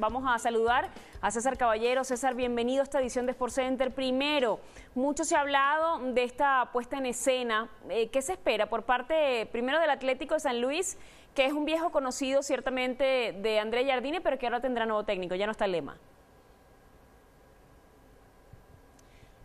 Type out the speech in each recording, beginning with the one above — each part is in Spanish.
Vamos a saludar a César Caballero. César, bienvenido a esta edición de Sport Center. Primero, mucho se ha hablado de esta puesta en escena. Eh, ¿Qué se espera por parte, primero, del Atlético de San Luis, que es un viejo conocido ciertamente de André Jardine, pero que ahora tendrá nuevo técnico? Ya no está el lema.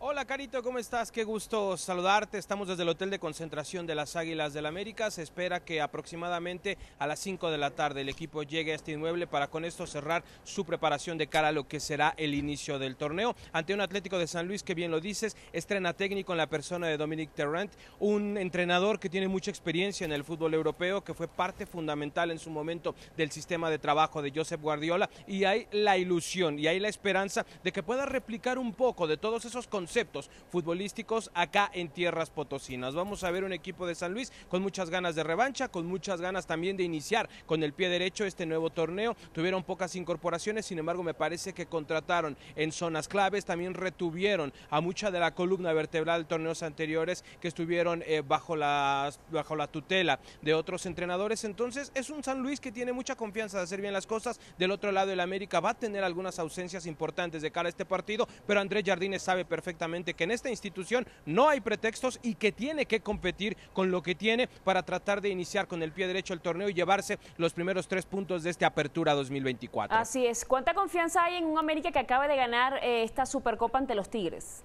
Hola Carito, ¿cómo estás? Qué gusto saludarte. Estamos desde el Hotel de Concentración de las Águilas del América. Se espera que aproximadamente a las 5 de la tarde el equipo llegue a este inmueble para con esto cerrar su preparación de cara a lo que será el inicio del torneo. Ante un Atlético de San Luis que bien lo dices, estrena técnico en la persona de Dominic Terrant, un entrenador que tiene mucha experiencia en el fútbol europeo, que fue parte fundamental en su momento del sistema de trabajo de Josep Guardiola. Y hay la ilusión y hay la esperanza de que pueda replicar un poco de todos esos conceptos conceptos futbolísticos acá en tierras potosinas. Vamos a ver un equipo de San Luis con muchas ganas de revancha, con muchas ganas también de iniciar con el pie derecho este nuevo torneo. Tuvieron pocas incorporaciones, sin embargo me parece que contrataron en zonas claves, también retuvieron a mucha de la columna vertebral de torneos anteriores que estuvieron eh, bajo, la, bajo la tutela de otros entrenadores. Entonces es un San Luis que tiene mucha confianza de hacer bien las cosas. Del otro lado el América va a tener algunas ausencias importantes de cara a este partido, pero Andrés Jardines sabe perfectamente que en esta institución no hay pretextos y que tiene que competir con lo que tiene para tratar de iniciar con el pie derecho el torneo y llevarse los primeros tres puntos de esta apertura 2024. Así es. ¿Cuánta confianza hay en un América que acaba de ganar eh, esta Supercopa ante los Tigres?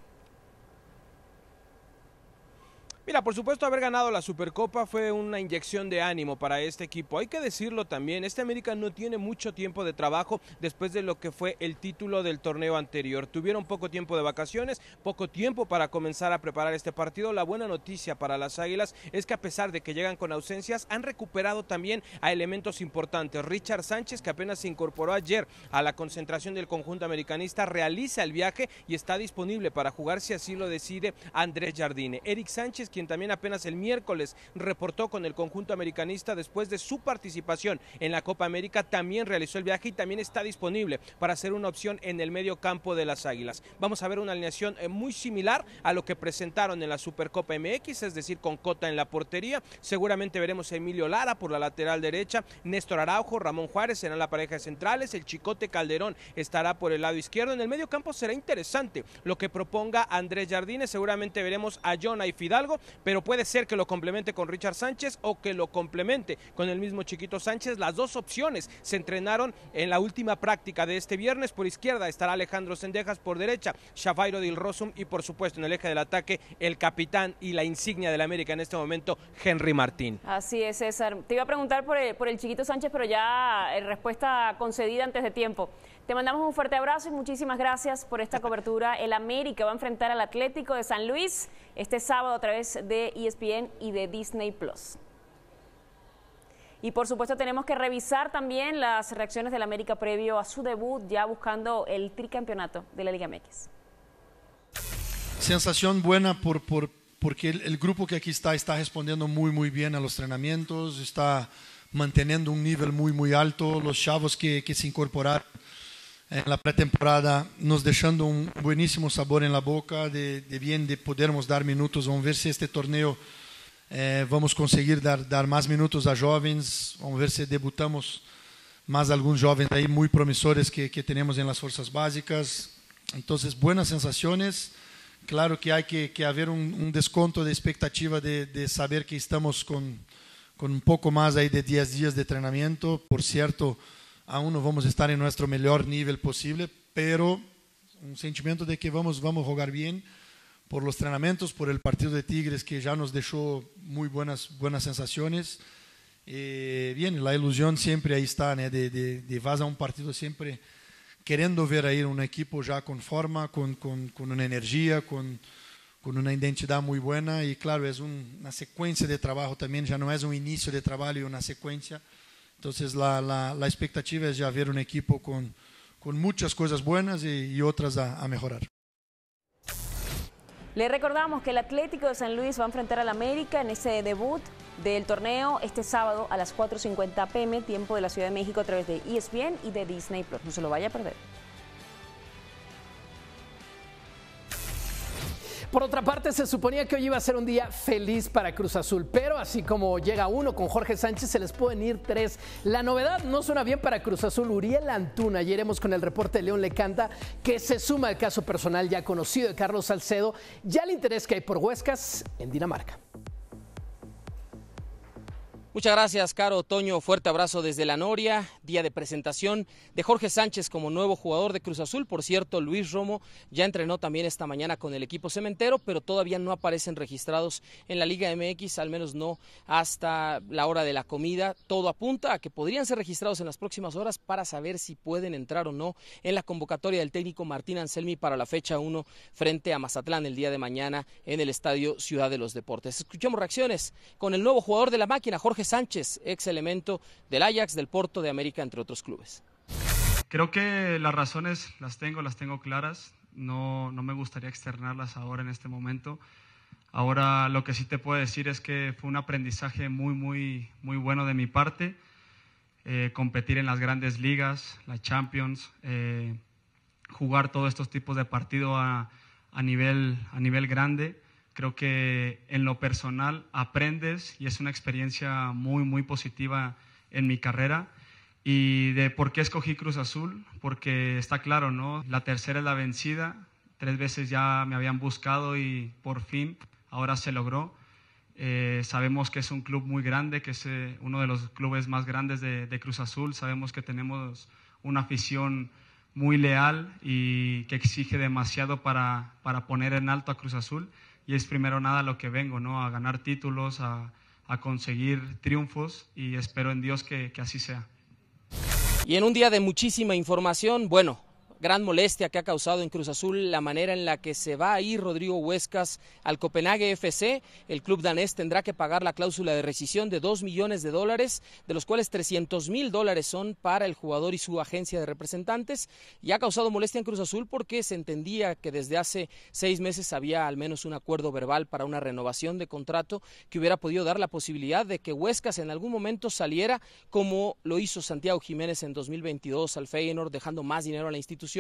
Mira, por supuesto haber ganado la Supercopa fue una inyección de ánimo para este equipo. Hay que decirlo también, este América no tiene mucho tiempo de trabajo después de lo que fue el título del torneo anterior. Tuvieron poco tiempo de vacaciones, poco tiempo para comenzar a preparar este partido. La buena noticia para las Águilas es que a pesar de que llegan con ausencias, han recuperado también a elementos importantes. Richard Sánchez, que apenas se incorporó ayer a la concentración del conjunto americanista, realiza el viaje y está disponible para jugar si así lo decide Andrés Jardine. Eric Sánchez, también apenas el miércoles reportó con el conjunto americanista después de su participación en la Copa América, también realizó el viaje y también está disponible para ser una opción en el medio campo de las Águilas. Vamos a ver una alineación eh, muy similar a lo que presentaron en la Supercopa MX, es decir, con Cota en la portería. Seguramente veremos a Emilio Lara por la lateral derecha, Néstor Araujo, Ramón Juárez serán la pareja de centrales, el Chicote Calderón estará por el lado izquierdo. En el medio campo será interesante lo que proponga Andrés Jardines. Seguramente veremos a Jonah y Fidalgo pero puede ser que lo complemente con Richard Sánchez o que lo complemente con el mismo Chiquito Sánchez. Las dos opciones se entrenaron en la última práctica de este viernes. Por izquierda estará Alejandro Sendejas, por derecha Shafairo Dilrosum y por supuesto en el eje del ataque el capitán y la insignia del América en este momento, Henry Martín. Así es, César. Te iba a preguntar por el, por el Chiquito Sánchez, pero ya eh, respuesta concedida antes de tiempo. Te mandamos un fuerte abrazo y muchísimas gracias por esta cobertura. El América va a enfrentar al Atlético de San Luis este sábado a través de ESPN y de Disney Plus. Y por supuesto tenemos que revisar también las reacciones del América previo a su debut, ya buscando el tricampeonato de la Liga MX. Sensación buena por, porque el, grupo que aquí está está respondiendo muy, muy bien a los entrenamientos, está manteniendo un nivel muy, muy alto. Los chavos que, que se incorporaron en la pretemporada, nos dejando un buenísimo sabor en la boca de, bien de podermos dar minutos. Vamos a ver si este torneo eh, vamos vamos conseguir dar, dar más minutos a jóvenes. Vamos a ver si debutamos más algunos jóvenes ahí muy promisores que, que tenemos en las fuerzas básicas. Entonces, buenas sensaciones. Claro que hay que, que haber un, desconto de expectativa de, de saber que estamos con, con un poco más ahí de 10 días de entrenamiento. Por cierto, aún no vamos a estar en nuestro mejor nivel posible, pero un sentimiento de que vamos, vamos a jugar bien por los entrenamientos, por el partido de Tigres que ya nos dejó muy buenas, buenas sensaciones. Eh, bien, la ilusión siempre ahí está, de, de, vas a un partido siempre queriendo ver ahí un equipo ya con forma, con, una energía, con, una identidad muy buena y claro, es una secuencia de trabajo también, ya no es un inicio de trabajo, y una secuencia. Entonces la, expectativa es ya ver un equipo con, muchas cosas buenas y, otras a, a mejorar. Le recordamos que el Atlético de San Luis va a enfrentar al América en ese debut del torneo este sábado a las 4.50 pm, tiempo de la Ciudad de México a través de ESPN y de Disney Plus. No se lo vaya a perder. Por otra parte, se suponía que hoy iba a ser un día feliz para Cruz Azul, pero así como llega uno con Jorge Sánchez, se les pueden ir tres. La novedad no suena bien para Cruz Azul. Uriel Antuna, y iremos con el reporte de León Lecanta, que se suma al caso personal ya conocido de Carlos Salcedo, ya el interés que hay por Huescas en Dinamarca. Muchas gracias, Caro Toño. Fuerte abrazo desde La Noria. Día de presentación de Jorge Sánchez como nuevo jugador de Cruz Azul. Por cierto, Luis Romo ya entrenó también esta mañana con el equipo cementero, pero todavía no aparecen registrados en la Liga MX, al menos no hasta la hora de la comida. Todo apunta a que podrían ser registrados en las próximas horas para saber si pueden entrar o no en la convocatoria del técnico Martín Anselmi para la fecha 1 frente a Mazatlán el día de mañana en el Estadio Ciudad de los Deportes. Escuchemos reacciones con el nuevo jugador de la máquina, Jorge Sánchez, ex elemento del Ajax, del Porto, de América, entre otros clubes. Creo que las razones las tengo, las tengo claras. No, no me gustaría externarlas ahora en este momento. Ahora lo que sí te puedo decir es que fue un aprendizaje muy, muy, muy bueno de mi parte. Eh, competir en las grandes ligas, la Champions, eh, jugar todos estos tipos de partido a, nivel, a nivel grande. Creo que en lo personal aprendes y es una experiencia muy, muy positiva en mi carrera. Y de por qué escogí Cruz Azul, porque está claro, ¿no? La tercera es la vencida, tres veces ya me habían buscado y por fin ahora se logró. Eh, sabemos que es un club muy grande, que es eh, uno de los clubes más grandes de, de, Cruz Azul. Sabemos que tenemos una afición muy leal y que exige demasiado para, para poner en alto a Cruz Azul y es primero nada lo que vengo, ¿no? A ganar títulos, a, conseguir triunfos y espero en Dios que, que así sea. Y en un día de muchísima información, bueno, gran molestia que ha causado en Cruz Azul la manera en la que se va a ir Rodrigo Huescas al Copenhague FC. El club danés tendrá que pagar la cláusula de rescisión de 2 millones de dólares, de los cuales 300 mil dólares son para el jugador y su agencia de representantes. Y ha causado molestia en Cruz Azul porque se entendía que desde hace seis meses había al menos un acuerdo verbal para una renovación de contrato que hubiera podido dar la posibilidad de que Huescas en algún momento saliera como lo hizo Santiago Jiménez en 2022 al Feyenoord, dejando más dinero a la institución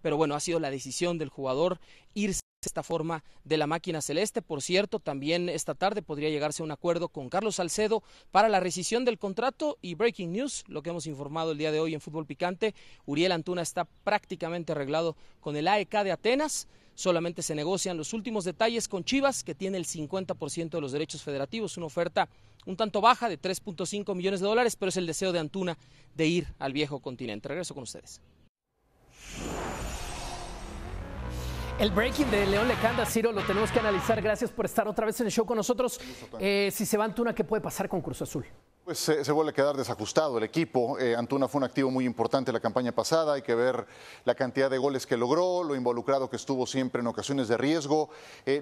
pero bueno, ha sido la decisión del jugador irse de esta forma de la máquina celeste. Por cierto, también esta tarde podría llegarse a un acuerdo con Carlos Salcedo para la rescisión del contrato y breaking news, lo que hemos informado el día de hoy en Fútbol Picante, Uriel Antuna está prácticamente arreglado con el AEK de Atenas. Solamente se negocian los últimos detalles con Chivas, que tiene el 50% de los derechos federativos, una oferta un tanto baja de 3.5 millones de dólares, pero es el deseo de Antuna de ir al viejo continente. Regreso con ustedes. El breaking de León Lecanda, Ciro, lo tenemos que analizar. Gracias por estar otra vez en el show con nosotros. Eh, si se va Antuna, ¿qué puede pasar con Cruz Azul? Pues eh, se, vuelve a quedar desajustado el equipo. Eh, Antuna fue un activo muy importante la campaña pasada. Hay que ver la cantidad de goles que logró, lo involucrado que estuvo siempre en ocasiones de riesgo,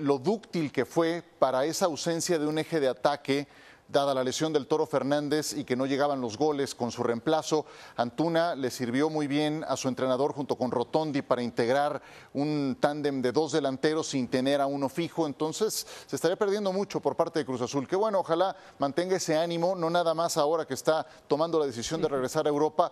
lo dúctil que fue para esa ausencia de un eje de ataque Dada la lesión del Toro Fernández y que no llegaban los goles con su reemplazo, Antuna le sirvió muy bien a su entrenador junto con Rotondi para integrar un tándem de dos delanteros sin tener a uno fijo. Entonces se estaría perdiendo mucho por parte de Cruz Azul. Que bueno, ojalá mantenga ese ánimo, no nada más ahora que está tomando la decisión de regresar a Europa,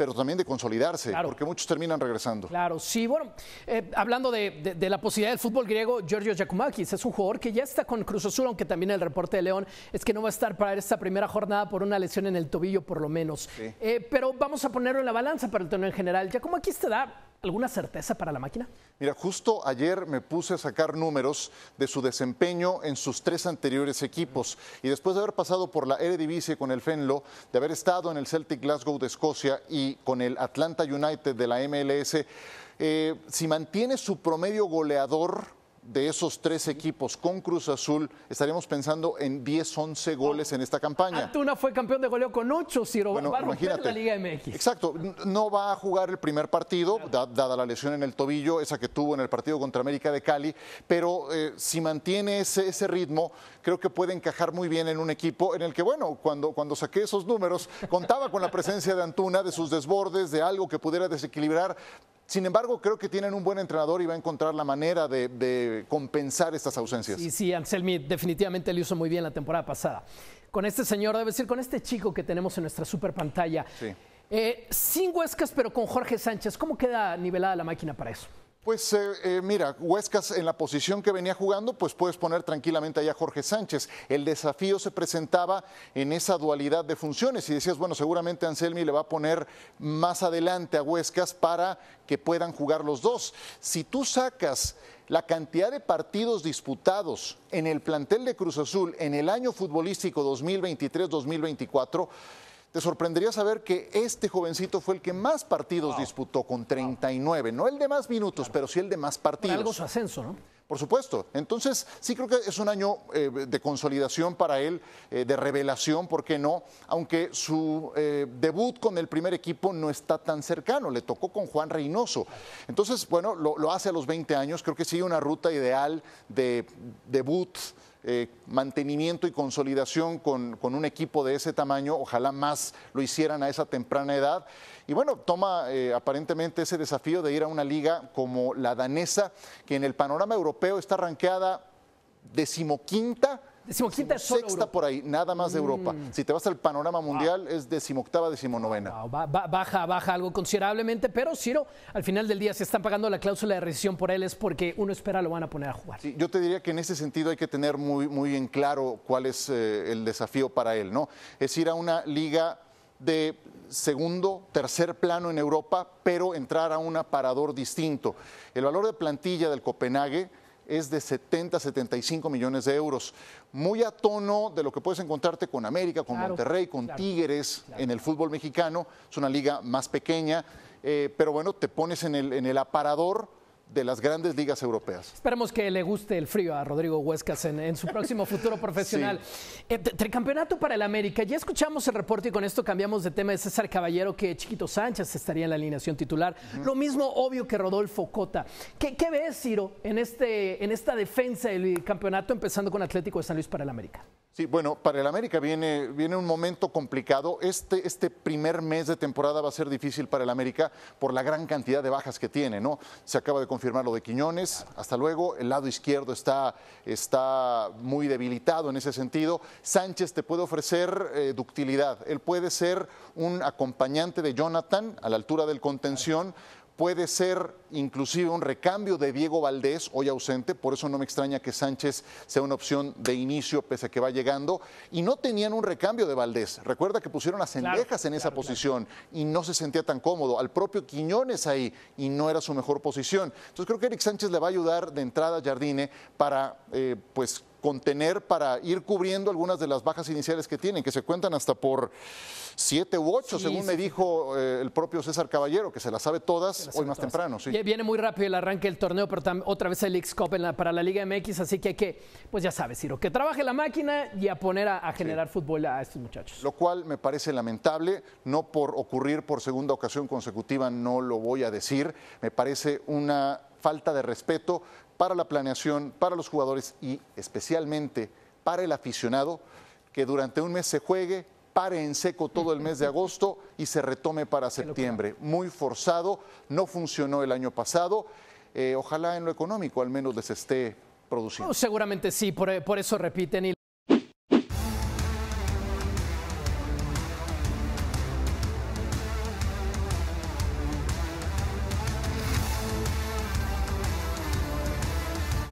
pero también de consolidarse, porque muchos terminan regresando. Claro, sí, bueno, eh, hablando de, la posibilidad del fútbol griego, Giorgio Giacomakis es un jugador que ya está con Cruz Azul, aunque también el reporte de León es que no va a estar para esta primera jornada por una lesión en el tobillo, por lo menos. Eh, pero vamos a ponerlo en la balanza para el torneo en general. Giacomakis te da alguna certeza para la máquina? Mira, justo ayer me puse a sacar números de su desempeño en sus tres anteriores equipos y después de haber pasado por la Eredivisie con el Fenlo, de haber estado en el Celtic Glasgow de Escocia y con el Atlanta United de la MLS, eh, si mantiene su promedio goleador de esos tres equipos con Cruz Azul, estaríamos pensando en 10, 11 goles en esta campaña. Antuna fue campeón de goleo con 8, Ciro. va la Liga MX. Exacto. No va a jugar el primer partido, dada la lesión en el tobillo, esa que tuvo en el partido contra América de Cali, pero eh, si mantiene ese, ese, ritmo, creo que puede encajar muy bien en un equipo en el que, bueno, cuando, cuando saqué esos números, contaba con la presencia de Antuna, de sus desbordes, de algo que pudiera desequilibrar sin embargo, creo que tienen un buen entrenador y va a encontrar la manera de, compensar estas ausencias. sí, sí, Anselmi definitivamente le hizo muy bien la temporada pasada. Con este señor, debe decir, con este chico que tenemos en nuestra super pantalla. Eh, sin Huescas, pero con Jorge Sánchez, ¿cómo queda nivelada la máquina para eso? Pues eh, eh, mira, Huescas en la posición que venía jugando, pues puedes poner tranquilamente allá a Jorge Sánchez. El desafío se presentaba en esa dualidad de funciones y decías, bueno, seguramente Anselmi le va a poner más adelante a Huescas para que puedan jugar los dos. Si tú sacas la cantidad de partidos disputados en el plantel de Cruz Azul en el año futbolístico 2023-2024, te sorprendería saber que este jovencito fue el que más partidos disputó, con 39. No el de más minutos, pero sí el de más partidos. algo su ascenso, ¿no? Por supuesto. Entonces, sí creo que es un año eh, de consolidación para él, eh, de revelación, ¿por qué no? Aunque su eh, debut con el primer equipo no está tan cercano, le tocó con Juan Reynoso. Entonces, bueno, lo, lo hace a los 20 años, creo que sigue una ruta ideal de debut, eh, mantenimiento y consolidación con, un equipo de ese tamaño, ojalá más lo hicieran a esa temprana edad. Y bueno, toma eh, aparentemente ese desafío de ir a una liga como la danesa, que en el panorama europeo está ranqueada decimoquinta Sexta por ahí, nada más de mm. Europa. Si te vas al panorama mundial, es decimoctava, decimonovena. baja, baja algo considerablemente, pero Ciro, al final del día, si están pagando la cláusula de rescisión por él es porque uno espera lo van a poner a jugar. yo te diría que en ese sentido hay que tener muy, muy en claro cuál es eh, el desafío para él, ¿no? Es ir a una liga de segundo, tercer plano en Europa, pero entrar a un aparador distinto. El valor de plantilla del Copenhague es de 70-75 millones de euros. Muy a tono de lo que puedes encontrarte con América, con Monterrey, con Tigres en el fútbol mexicano. Es una liga más pequeña, eh, pero bueno, te pones en el aparador de las grandes ligas europeas. Esperemos que le guste el frío a Rodrigo Huescas en, su próximo futuro profesional. Sí. Eh, tricampeonato para el América. Ya escuchamos el reporte y con esto cambiamos de tema de César Caballero, que Chiquito Sánchez estaría en la alineación titular. Lo mismo obvio que Rodolfo Cota. ¿Qué, ¿Qué, ves, Ciro, en, este, en esta defensa del campeonato, empezando con Atlético de San Luis para el América? Sí, bueno, para el América viene, viene un momento complicado. Este, este primer mes de temporada va a ser difícil para el América por la gran cantidad de bajas que tiene, ¿no? Se acaba de confirmar lo de Quiñones, hasta luego. El lado izquierdo está, está muy debilitado en ese sentido. Sánchez te puede ofrecer eh, ductilidad. Él puede ser un acompañante de Jonathan a la altura del contención puede ser inclusive un recambio de Diego Valdés, hoy ausente, por eso no me extraña que Sánchez sea una opción de inicio pese a que va llegando, y no tenían un recambio de Valdés. Recuerda que pusieron a Cendejas en esa posición y no se sentía tan cómodo, al propio Quiñones ahí y no era su mejor posición. Entonces creo que Eric Sánchez le va a ayudar de entrada a Jardine para eh, pues contener para ir cubriendo algunas de las bajas iniciales que tienen, que se cuentan hasta por siete u ocho, según me dijo eh, el propio César Caballero, que se las sabe todas hoy más temprano. Sí. Viene muy rápido el arranque del torneo, pero otra vez el X-Cup para la Liga MX, así que hay que, pues ya sabes, Ciro, que trabaje la máquina y a poner a generar fútbol a estos muchachos. Lo cual me parece lamentable, no por ocurrir por segunda ocasión consecutiva, no lo voy a decir, me parece una falta de respeto para la planeación, para los jugadores y especialmente para el aficionado, que durante un mes se juegue, pare en seco todo el mes de agosto y se retome para septiembre. Muy forzado, no funcionó el año pasado. Eh, ojalá en lo económico al menos les esté produciendo. Oh, seguramente sí, por, por eso repiten. Y...